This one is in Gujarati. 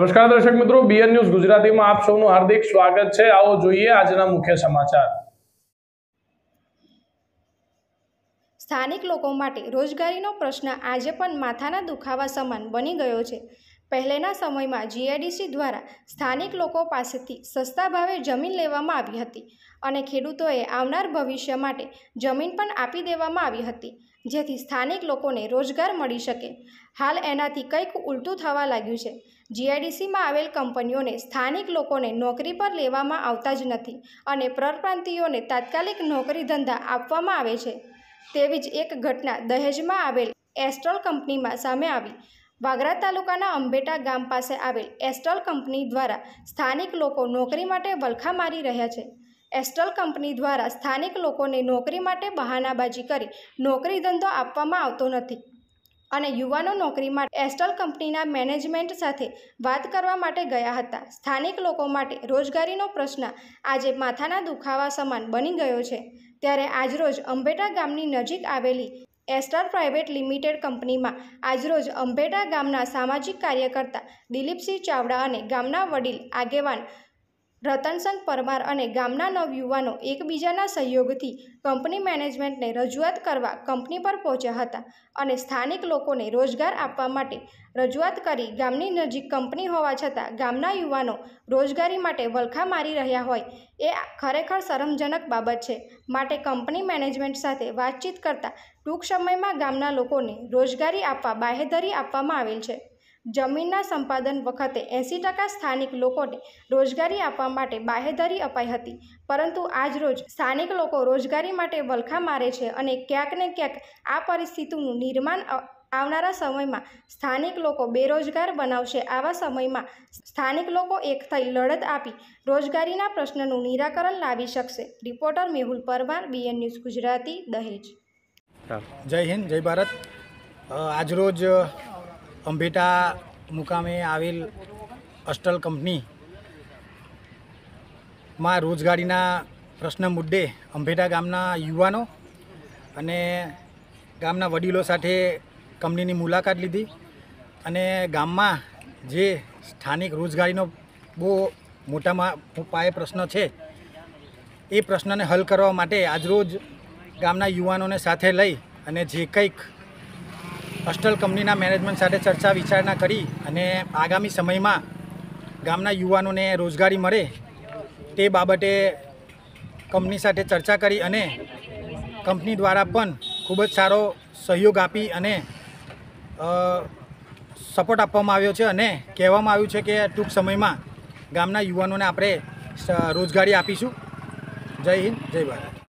નમસ્કાર દર્શક મિત્રો બીએન ન્યૂઝ ગુજરાતીમાં આપ સૌનું હાર્દિક સ્વાગત છે આવો જોઈએ આજના મુખ્ય સમાચાર સ્થાનિક લોકો માટે રોજગારીનો પ્રશ્ન આજે પણ માથાના દુખાવા સમાન બની ગયો છે પહેલેના સમયમાં જીઆઈડીસી દ્વારા સ્થાનિક લોકો પાસેથી સસ્તા ભાવે જમીન લેવામાં આવી હતી અને ખેડૂતોએ આવનાર ભવિષ્ય માટે જમીન પણ આપી દેવામાં આવી હતી જેથી સ્થાનિક લોકોને રોજગાર મળી શકે હાલ એનાથી કંઈક ઉલટું થવા લાગ્યું છે જીઆઈડીસીમાં આવેલ કંપનીઓને સ્થાનિક લોકોને નોકરી પર લેવામાં આવતા જ નથી અને પ્રપ્રાંતિઓને તાત્કાલિક નોકરી ધંધા આપવામાં આવે છે તેવી જ એક ઘટના દહેજમાં આવેલ એસ્ટ્રોલ કંપનીમાં સામે આવી વાગરા તાલુકાના અંબેટા ગામ પાસે આવેલ એસ્ટલ કંપની દ્વારા સ્થાનિક લોકો નોકરી માટે વલખા મારી રહ્યા છે એસ્ટલ કંપની દ્વારા સ્થાનિક લોકોને નોકરી માટે બહાનાબાજી કરી નોકરી ધંધો આપવામાં આવતો નથી અને યુવાનો નોકરી માટે એસ્ટલ કંપનીના મેનેજમેન્ટ સાથે વાત કરવા માટે ગયા હતા સ્થાનિક લોકો માટે રોજગારીનો પ્રશ્ન આજે માથાના દુખાવા સમાન બની ગયો છે ત્યારે આજરોજ અંબેટા ગામની નજીક આવેલી એસ્ટાર પ્રાઇવેટ લિમિટેડ કંપનીમાં આજરોજ અંભેટા ગામના સામાજિક કાર્યકર્તા દિલીપસિંહ ચાવડા અને ગામના વડીલ આગેવાન રતનસંગ પરમાર અને ગામના નવયુવાનો એકબીજાના સહયોગથી કંપની મેનેજમેન્ટને રજૂઆત કરવા કંપની પર પહોંચ્યા હતા અને સ્થાનિક લોકોને રોજગાર આપવા માટે રજૂઆત કરી ગામની નજીક કંપની હોવા છતાં ગામના યુવાનો રોજગારી માટે વલખા મારી રહ્યા હોય એ ખરેખર શરમજનક બાબત છે માટે કંપની મેનેજમેન્ટ સાથે વાતચીત કરતાં ટૂંક સમયમાં ગામના લોકોને રોજગારી આપવા બાહેધરી આપવામાં આવેલ છે જમીનના સંપાદન વખતે એંસી ટકા સ્થાનિક લોકોને રોજગારી આપવા માટે બાહેધરી અપાઈ હતી પરંતુ આજરોજ સ્થાનિક લોકો રોજગારી માટે વલખા મારે છે અને ક્યાંક ને ક્યાંક આ પરિસ્થિતિનું નિર્માણ આવનારા સમયમાં સ્થાનિક લોકો બેરોજગાર બનાવશે આવા સમયમાં સ્થાનિક લોકો એક થઈ લડત આપી રોજગારીના પ્રશ્નનું નિરાકરણ લાવી શકશે reporter Mehul Parmar BN news Gujarati Dahej જય હિન્દ જય ભારત આજરોજ અંભેટા મુકામે આવેલ અસ્ટલ કંપનીમાં રોજગારીના પ્રશ્ન મુદ્દે અંભેટા ગામના યુવાનો અને ગામના વડીલો સાથે કંપનીની મુલાકાત લીધી અને ગામમાં જે સ્થાનિક રોજગારીનો બહુ મોટામાં પાયે પ્રશ્ન છે એ પ્રશ્નને હલ કરવા માટે આજરોજ ગામના યુવાનોને સાથે લઈ અને જે કંઈક અસ્ટલ કંપનીના મેનેજમેન્ટ સાથે ચર્ચા વિચારણા કરી અને આગામી સમયમાં ગામના યુવાનોને રોજગારી મળે તે બાબતે કંપની સાથે ચર્ચા કરી અને કંપની દ્વારા પણ ખૂબ જ સારો સહયોગ આપી અને સપોર્ટ આપવામાં આવ્યો છે અને કહેવામાં આવ્યું છે કે ટૂંક સમયમાં ગામના યુવાનોને આપણે રોજગારી આપીશું જય હિન્દ જય ભારત